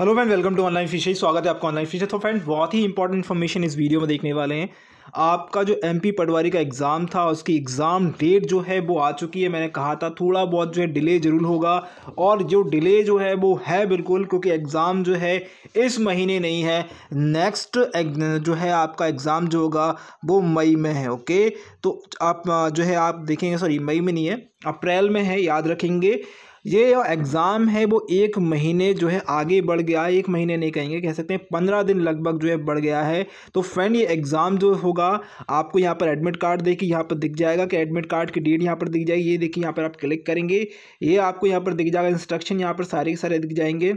hello friend welcome to online fishery स्वागत है आपका ऑनलाइन फिशर तो फ्रेंड बहुत ही इंपॉर्टेंट इन्फॉर्मेशन इस वीडियो में देखने वाले हैं आपका जो एमपी पटवारी का एग्ज़ाम था उसकी एग्ज़ाम डेट जो है वो आ चुकी है मैंने कहा था थोड़ा बहुत जो है डिले ज़रूर होगा और जो डिले जो है वो है बिल्कुल क्योंकि एग्ज़ाम जो है इस महीने नहीं है नेक्स्ट जो है आपका एग्ज़ाम जो होगा वो मई में है ओके तो आप जो है आप देखेंगे सॉरी मई में नहीं है अप्रैल में है याद रखेंगे ये जो एग्ज़ाम है वो एक महीने जो है आगे बढ़ गया है एक महीने नहीं कहेंगे कह सकते हैं पंद्रह दिन लगभग जो है बढ़ गया है तो फ्रेंड ये एग्ज़ाम जो होगा आपको यहाँ पर एडमिट कार्ड देखिए यहाँ पर दिख जाएगा कि एडमिट कार्ड की डेट यहाँ पर दिख जाएगी ये देखिए यहाँ पर आप क्लिक करेंगे ये आपको यहाँ पर दिख जाएगा इंस्ट्रक्शन यहाँ पर सारे के सारे दिख जाएंगे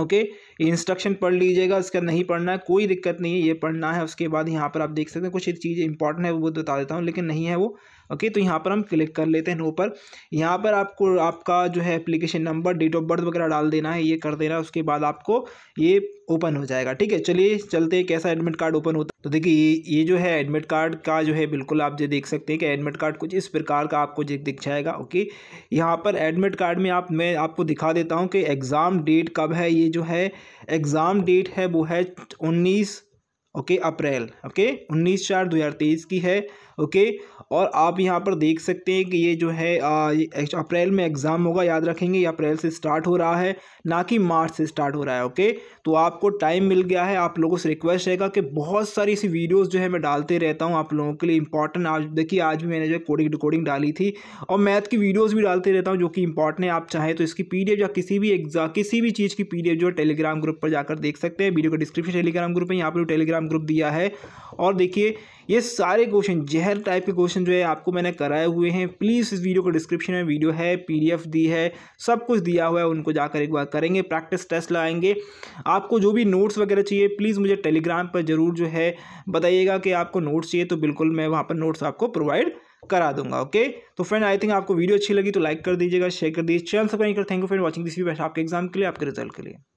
ओके okay, इंस्ट्रक्शन पढ़ लीजिएगा इसका नहीं पढ़ना है कोई दिक्कत नहीं है ये पढ़ना है उसके बाद यहाँ पर आप देख सकते हैं कुछ चीज़ें इंपॉर्टेंट है वो बता देता हूँ लेकिन नहीं है वो ओके okay, तो यहाँ पर हम क्लिक कर लेते हैं नो पर यहाँ पर आपको आपका जो है application number date of birth वगैरह डाल देना है ये कर देना है उसके बाद आपको ये ओपन हो जाएगा ठीक है चलिए चलते कैसा एडमिट कार्ड ओपन होता तो देखिए ये ये जो है एडमिट कार्ड का जो है बिल्कुल आप जो देख सकते हैं कि एडमिट कार्ड कुछ इस प्रकार का आपको दिख जाएगा ओके यहाँ पर एडमिट कार्ड में आप मैं आपको दिखा देता हूँ कि एग्ज़ाम डेट कब है ये जो है एग्ज़ाम डेट है वो है उन्नीस ओके अप्रैल ओके उन्नीस चार दो हज़ार तेईस की है ओके और आप यहाँ पर देख सकते हैं कि ये जो है अप्रैल में एग्ज़ाम होगा याद रखेंगे ये अप्रैल से स्टार्ट हो रहा है ना कि मार्च से स्टार्ट हो रहा है ओके तो आपको टाइम मिल गया है आप लोगों से रिक्वेस्ट रहेगा कि बहुत सारी ऐसी वीडियोज़ जो है मैं डालते रहता हूँ आप लोगों के लिए इंपॉर्टेंट आज देखिए आज भी मैंने जो है कोडिंग डिकोडिंग डाली थी और मैथ की वीडियोज़ भी डालते रहता हूँ जो कि इंपॉर्टेंट है आप चाहें तो इसकी पी या किसी भी एग्जाम किसी भी चीज़ की पी जो है टेलीग्राम ग्रुप पर जाकर देख सकते हैं वीडियो का डिस्क्रिप्शन टेलीग्राम ग्रुप है यहाँ पर टेलीग्राम एग्ज़ाम ग्रुप दिया है और देखिए ये सारे क्वेश्चन जहर टाइप के क्वेश्चन जो है आपको मैंने कराए हुए हैं प्लीज़ इस वीडियो को डिस्क्रिप्शन में वीडियो है पीडीएफ दी है सब कुछ दिया हुआ है उनको जाकर एक बार करेंगे प्रैक्टिस टेस्ट लाएंगे आपको जो भी नोट्स वगैरह चाहिए प्लीज़ मुझे टेलीग्राम पर ज़रूर जो है बताइएगा कि आपको नोट्स चाहिए तो बिल्कुल मैं वहाँ पर नोट्स आपको प्रोवाइड करा दूंगा ओके तो फ्रेंड आई थिंक आपको वीडियो अच्छी लगी तो लाइक कर दीजिएगा शेयर कर दीजिए चैनल सब्सक्राइब कर thank you friend watching this video आपके एग्जाम के लिए आपके रिजल्ट के लिए